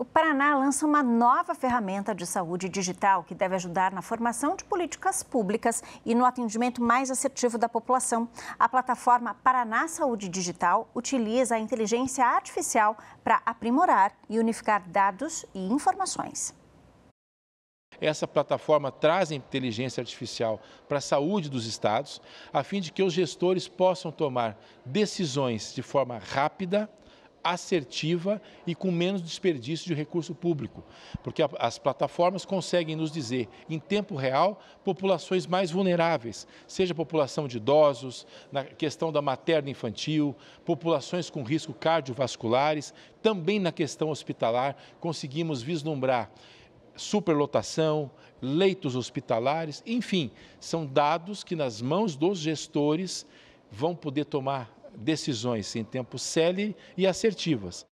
O Paraná lança uma nova ferramenta de saúde digital que deve ajudar na formação de políticas públicas e no atendimento mais assertivo da população. A plataforma Paraná Saúde Digital utiliza a inteligência artificial para aprimorar e unificar dados e informações. Essa plataforma traz inteligência artificial para a saúde dos estados, a fim de que os gestores possam tomar decisões de forma rápida, assertiva e com menos desperdício de recurso público, porque as plataformas conseguem nos dizer em tempo real populações mais vulneráveis, seja população de idosos, na questão da materna infantil, populações com risco cardiovasculares, também na questão hospitalar conseguimos vislumbrar superlotação, leitos hospitalares, enfim, são dados que nas mãos dos gestores vão poder tomar decisões em tempo célere e assertivas.